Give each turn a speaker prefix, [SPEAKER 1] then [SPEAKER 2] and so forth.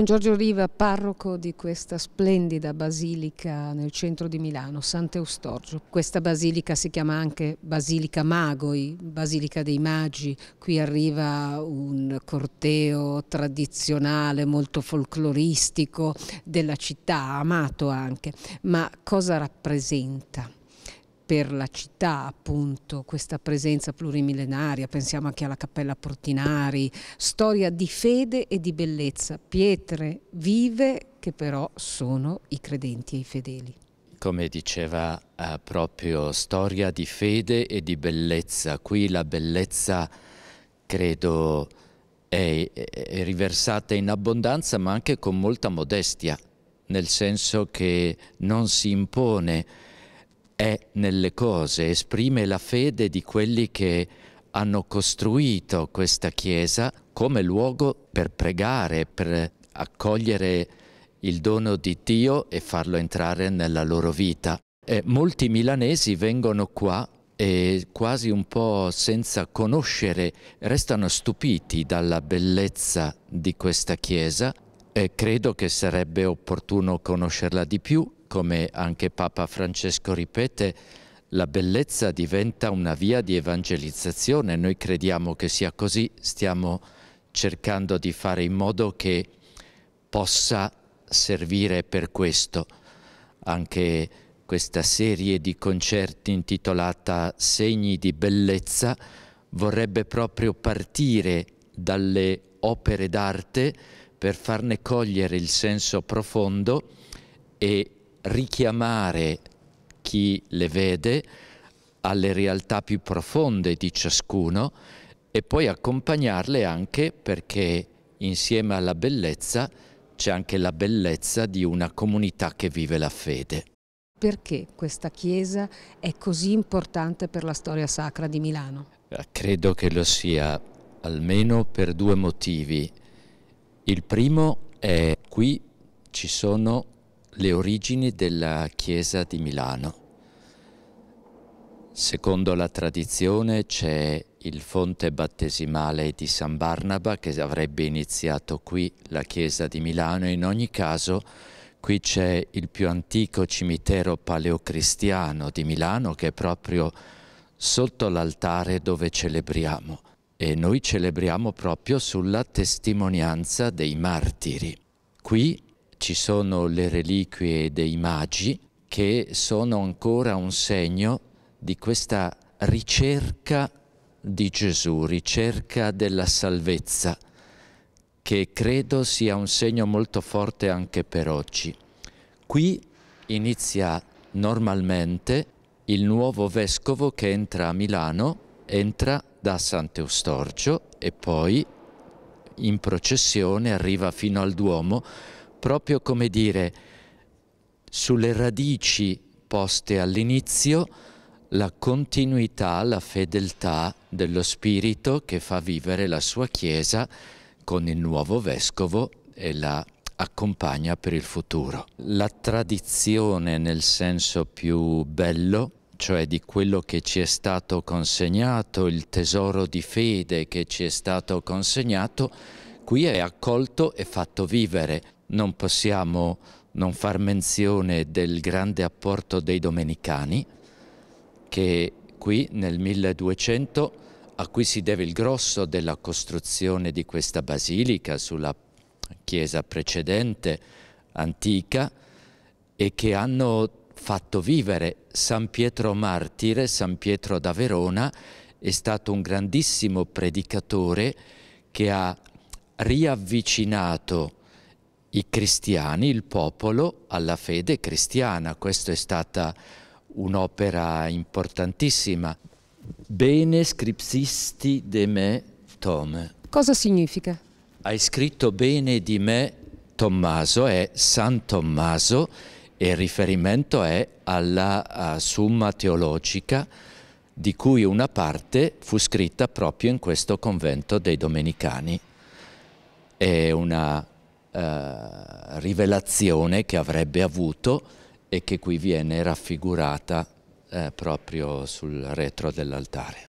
[SPEAKER 1] Don Giorgio Riva, parroco di questa splendida basilica nel centro di Milano, Sant'Eustorgio. Questa basilica si chiama anche Basilica Magoi, Basilica dei Magi. Qui arriva un corteo tradizionale, molto folcloristico della città, amato anche. Ma cosa rappresenta? per la città appunto questa presenza plurimillenaria, pensiamo anche alla Cappella Portinari, storia di fede e di bellezza, pietre vive che però sono i credenti e i fedeli.
[SPEAKER 2] Come diceva eh, proprio, storia di fede e di bellezza, qui la bellezza credo è, è riversata in abbondanza ma anche con molta modestia, nel senso che non si impone è nelle cose, esprime la fede di quelli che hanno costruito questa Chiesa come luogo per pregare, per accogliere il dono di Dio e farlo entrare nella loro vita. E molti milanesi vengono qua e quasi un po' senza conoscere restano stupiti dalla bellezza di questa chiesa e credo che sarebbe opportuno conoscerla di più come anche Papa Francesco ripete, la bellezza diventa una via di evangelizzazione. Noi crediamo che sia così, stiamo cercando di fare in modo che possa servire per questo. Anche questa serie di concerti intitolata Segni di bellezza vorrebbe proprio partire dalle opere d'arte per farne cogliere il senso profondo e richiamare chi le vede alle realtà più profonde di ciascuno e poi accompagnarle anche perché insieme alla bellezza c'è anche la bellezza di una comunità che vive la fede.
[SPEAKER 1] Perché questa chiesa è così importante per la storia sacra di Milano?
[SPEAKER 2] Eh, credo che lo sia almeno per due motivi. Il primo è qui ci sono le origini della Chiesa di Milano. Secondo la tradizione c'è il fonte battesimale di San Barnaba che avrebbe iniziato qui la chiesa di Milano. In ogni caso qui c'è il più antico cimitero paleocristiano di Milano che è proprio sotto l'altare dove celebriamo e noi celebriamo proprio sulla testimonianza dei martiri. Qui ci sono le reliquie dei magi che sono ancora un segno di questa ricerca di Gesù, ricerca della salvezza, che credo sia un segno molto forte anche per oggi. Qui inizia normalmente il nuovo vescovo che entra a Milano, entra da Sant'Eustorgio e poi in processione arriva fino al Duomo proprio come dire, sulle radici poste all'inizio la continuità, la fedeltà dello Spirito che fa vivere la sua Chiesa con il nuovo Vescovo e la accompagna per il futuro. La tradizione nel senso più bello, cioè di quello che ci è stato consegnato, il tesoro di fede che ci è stato consegnato, qui è accolto e fatto vivere. Non possiamo non far menzione del grande apporto dei domenicani che qui nel 1200 a cui si deve il grosso della costruzione di questa basilica sulla chiesa precedente antica e che hanno fatto vivere San Pietro Martire, San Pietro da Verona, è stato un grandissimo predicatore che ha riavvicinato i cristiani, il popolo, alla fede cristiana. Questa è stata un'opera importantissima. Bene scripsisti de me, Tome.
[SPEAKER 1] Cosa significa?
[SPEAKER 2] Hai scritto bene di me, Tommaso, è San Tommaso, e il riferimento è alla Summa Teologica, di cui una parte fu scritta proprio in questo convento dei Domenicani è una eh, rivelazione che avrebbe avuto e che qui viene raffigurata eh, proprio sul retro dell'altare.